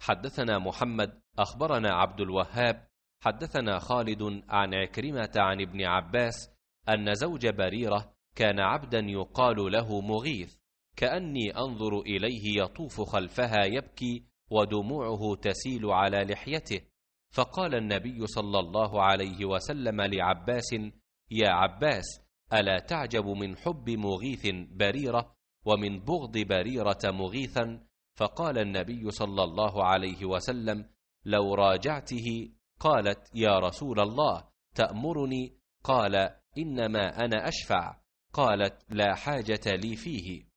حدثنا محمد أخبرنا عبد الوهاب حدثنا خالد عن عكرمة عن ابن عباس أن زوج بريرة كان عبدا يقال له مغيث كأني أنظر إليه يطوف خلفها يبكي ودموعه تسيل على لحيته فقال النبي صلى الله عليه وسلم لعباس يا عباس ألا تعجب من حب مغيث بريرة ومن بغض بريرة مغيثا فقال النبي صلى الله عليه وسلم لو راجعته قالت يا رسول الله تامرني قال انما انا اشفع قالت لا حاجه لي فيه